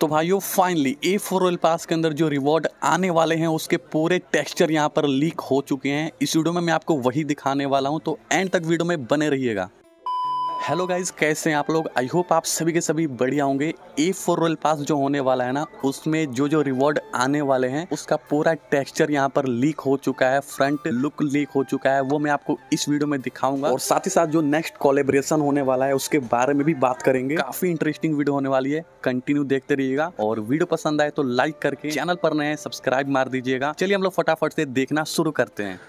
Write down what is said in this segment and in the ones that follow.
तो भाइयों finally A four royal pass के अंदर जो रिवॉर्ड आने वाले हैं उसके पूरे टेक्सचर यहाँ पर लीक हो चुके हैं इस वीडियो में मैं आपको वही दिखाने वाला हूँ तो एंड तक वीडियो में बने रहिएगा हेलो गाइज कैसे हैं आप लोग आई होप आप सभी के सभी बढ़िया होंगे ए फोर रोल पास जो होने वाला है ना उसमें जो जो रिवॉर्ड आने वाले हैं उसका पूरा टेक्सचर यहाँ पर लीक हो चुका है फ्रंट लुक लीक हो चुका है वो मैं आपको इस वीडियो में दिखाऊंगा और साथ ही साथ जो नेक्स्ट कोलेब्रेशन होने वाला है उसके बारे में भी बात करेंगे काफी इंटरेस्टिंग वीडियो होने वाली है कंटिन्यू देखते रहिएगा और वीडियो पसंद आए तो लाइक करके चैनल पर नए सब्सक्राइब मार दीजिएगा चलिए हम लोग फटाफट से देखना शुरू करते हैं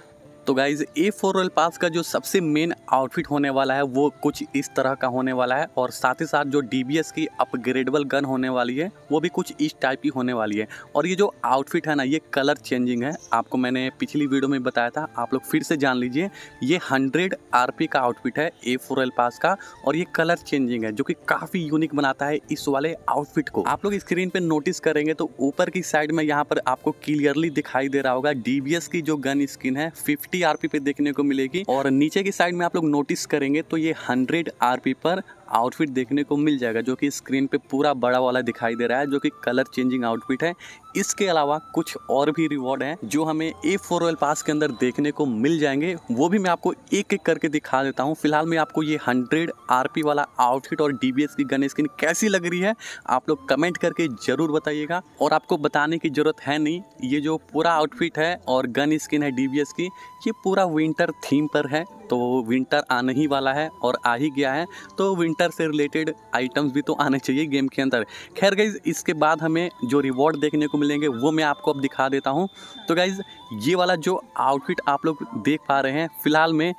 तो guys A four royal pass का जो सबसे मेन आउटफिट होने वाला है वो कुछ इस तरह का होने वाला है और साथ ही साथ जो डी की अपग्रेडेबल गन होने वाली है वो भी कुछ इस टाइप की होने वाली है और ये जो आउटफिट है ना ये कलर चेंजिंग है आपको मैंने पिछली वीडियो में बताया था आप लोग फिर से जान लीजिए ये हंड्रेड आर का आउटफिट है ए फोर रॉयल पास का और ये कलर चेंजिंग है जो कि काफ़ी यूनिक बनाता है इस वाले आउटफिट को आप लोग स्क्रीन पर नोटिस करेंगे तो ऊपर की साइड में यहाँ पर आपको क्लियरली दिखाई दे रहा होगा डी की जो गन स्किन है फिफ्टी फिफ्टी आरपी पे देखने को मिलेगी और नीचे की साइड में आप लोग नोटिस करेंगे तो ये हंड्रेड आरपी पर आउटफिट देखने को मिल जाएगा जो कि स्क्रीन पे पूरा बड़ा वाला दिखाई दे रहा है जो कि कलर चेंजिंग आउटफिट है इसके अलावा कुछ और भी रिवॉर्ड हैं जो हमें ए फोर रॉयल पास के अंदर देखने को मिल जाएंगे वो भी मैं आपको एक एक करके दिखा देता हूँ फिलहाल मैं आपको ये हंड्रेड आर वाला आउटफिट और डी की गन स्किन कैसी लग रही है आप लोग कमेंट करके ज़रूर बताइएगा और आपको बताने की ज़रूरत है नहीं ये जो पूरा आउटफिट है और गन स्किन है डी की ये पूरा विंटर थीम पर है तो विंटर आने ही वाला है और आ ही गया है तो विंटर से रिलेटेड आइटम्स भी तो आने चाहिए गेम के अंदर खैर गाइज इसके बाद हमें जो रिवॉर्ड देखने को मिलेंगे वो मैं आपको अब दिखा देता हूँ तो गाइज़ ये वाला जो आउटफिट आप लोग देख पा रहे हैं फ़िलहाल में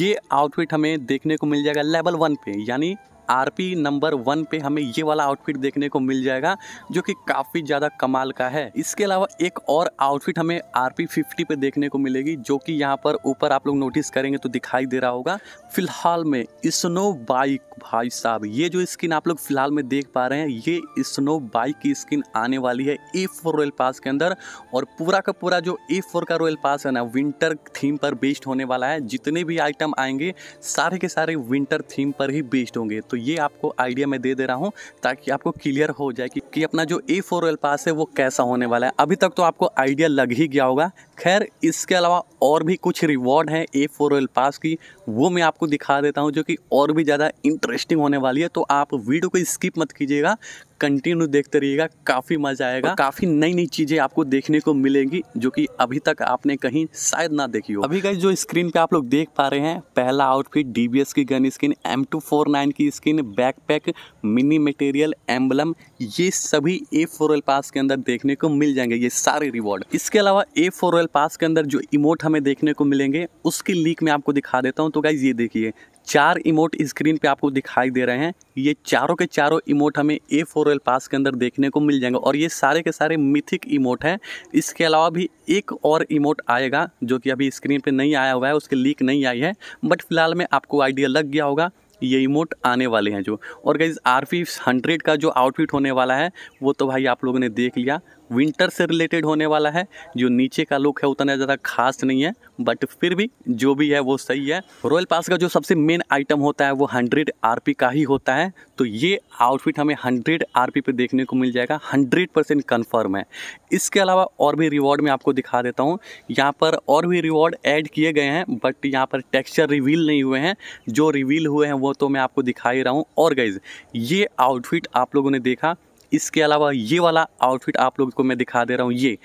ये आउटफिट हमें देखने को मिल जाएगा लेवल वन पे यानी आरपी नंबर वन पे हमें ये वाला आउटफिट देखने को मिल जाएगा जो कि काफ़ी ज़्यादा कमाल का है इसके अलावा एक और आउटफिट हमें आरपी फिफ्टी पर देखने को मिलेगी जो कि यहाँ पर ऊपर आप लोग नोटिस करेंगे तो दिखाई दे रहा होगा फिलहाल में स्नो बाइक भाई साहब ये जो स्किन आप लोग फिलहाल में देख पा रहे हैं ये स्नो बाइक की स्किन आने वाली है ए फोर रॉयल पास के अंदर और पूरा का पूरा जो ए फोर का रॉयल पास है ना विंटर थीम पर बेस्ड होने वाला है जितने भी आइटम आएंगे सारे के सारे विंटर थीम पर ही बेस्ड होंगे तो ये आपको आइडिया मैं दे दे रहा हूँ ताकि आपको क्लियर हो जाए कि, कि अपना जो ए फोर एल पास है वो कैसा होने वाला है अभी तक तो आपको आइडिया लग ही गया होगा खैर इसके अलावा और भी कुछ रिवॉर्ड हैं ए फोर एल पास की वो मैं आपको दिखा देता हूँ जो कि और भी ज़्यादा इंटरेस्टिंग होने वाली है तो आप वीडियो को स्किप मत कीजिएगा कंटिन्यू देखते रहिएगा काफ़ी मज़ा आएगा काफ़ी नई नई चीज़ें आपको देखने को मिलेंगी जो कि अभी तक आपने कहीं शायद ना देखी हो अभी का जो स्क्रीन पे आप लोग देख पा रहे हैं पहला आउटफिट डीबीएस की gun skin M two four nine की skin backpack mini material emblem ये सभी ए फोर एल पास के अंदर देखने को मिल जाएंगे ये सारे रिवॉर्ड इसके अलावा ए फोर एल पास के अंदर जो इमोट हमें देखने को मिलेंगे उसकी लीक मैं आपको दिखा देता हूँ तो गाइज ये देखिए चार इमोट स्क्रीन पे आपको दिखाई दे रहे हैं ये चारों के चारों इमोट हमें ए फोर कोरल पास के अंदर देखने को मिल जाएंगे और ये सारे के सारे मिथिक इमोट हैं इसके अलावा भी एक और इमोट आएगा जो कि अभी स्क्रीन पे नहीं आया हुआ है उसकी लीक नहीं आई है बट फिलहाल में आपको आइडिया लग गया होगा ये इमोट आने वाले हैं जो और गई आर पी हंड्रेड का जो आउटफिट होने वाला है वो तो भाई आप लोगों ने देख लिया विंटर से रिलेटेड होने वाला है जो नीचे का लुक है उतना ज़्यादा खास नहीं है बट फिर भी जो भी है वो सही है रॉयल पास का जो सबसे मेन आइटम होता है वो हंड्रेड आर का ही होता है तो ये आउटफिट हमें हंड्रेड आर पे देखने को मिल जाएगा हंड्रेड परसेंट कन्फर्म है इसके अलावा और भी रिवॉर्ड मैं आपको दिखा देता हूँ यहाँ पर और भी रिवॉर्ड ऐड किए गए हैं बट यहाँ पर टेक्स्चर रिवील नहीं हुए हैं जो रिवील हुए हैं वो तो मैं आपको दिखा ही रहा हूँ और गाइज ये आउटफिट आप लोगों ने देखा इसके अलावा ये वाला आउटफिट आप लोग को मैं दिखा दे रहा हूँ ये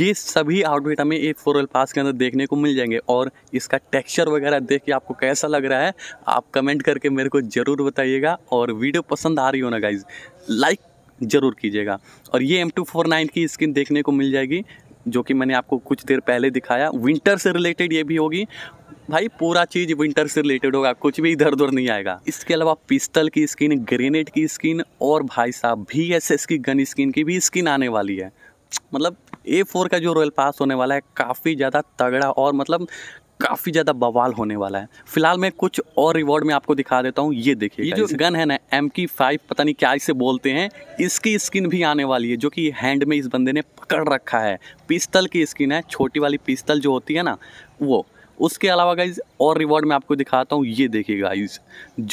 ये सभी आउटफिट हमें एक फोर पास के अंदर देखने को मिल जाएंगे और इसका टेक्सचर वगैरह देख के आपको कैसा लग रहा है आप कमेंट करके मेरे को ज़रूर बताइएगा और वीडियो पसंद आ रही हो ना गाइज लाइक ज़रूर कीजिएगा और ये एम टू फोर नाइन की स्किन देखने को मिल जाएगी जो कि मैंने आपको कुछ देर पहले दिखाया विंटर से रिलेटेड ये भी होगी भाई पूरा चीज़ विंटर से रिलेटेड होगा कुछ भी इधर उधर नहीं आएगा इसके अलावा पिस्टल की स्किन ग्रेनेड की स्किन और भाई साहब भी एस एस की गन स्किन की भी स्किन आने वाली है मतलब ए फोर का जो रॉयल पास होने वाला है काफ़ी ज़्यादा तगड़ा और मतलब काफ़ी ज़्यादा बवाल होने वाला है फिलहाल मैं कुछ और रिवॉर्ड में आपको दिखा देता हूँ ये देखिए ये जो गन है ना एम की फाइव पता नहीं क्या इसे बोलते हैं इसकी स्किन भी आने वाली है जो कि हैंड में इस बंदे ने पकड़ रखा है पिस्तल की स्किन है छोटी वाली पिस्तल जो होती है ना वो उसके अलावा गाइज और रिवॉर्ड में आपको दिखाता हूँ ये देखिए गाइज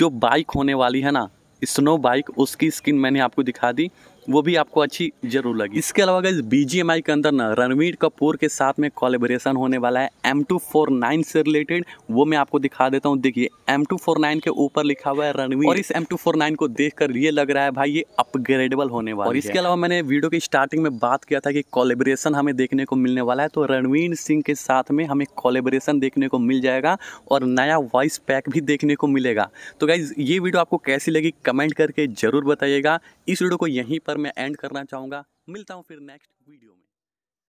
जो बाइक होने वाली है ना स्नो बाइक उसकी स्किन मैंने आपको दिखा दी वो भी आपको अच्छी जरूर लगी इसके अलावा अगर बी के अंदर ना रणवीर कपूर के साथ में कॉलेब्रेशन होने वाला है एम टू फोर नाइन से रिलेटेड वो मैं आपको दिखा देता हूँ देखिए एम टू फोर नाइन के ऊपर लिखा हुआ है रणवीर और इस एम टू फोर नाइन को देख कर ये लग रहा है भाई ये अपग्रेडेबल होने वाला और इसके अलावा मैंने वीडियो की स्टार्टिंग में बात किया था कि कॉलेबरेशन हमें देखने को मिलने वाला है तो रणवीर सिंह के साथ में हमें कॉलेबरेशन देखने को मिल जाएगा और नया वॉइस पैक भी देखने को मिलेगा तो गाइज ये वीडियो आपको कैसी लगी कमेंट करके जरूर बताइएगा इस वीडियो को यहीं पर मैं एंड करना चाहूँगा मिलता हूँ फिर नेक्स्ट वीडियो में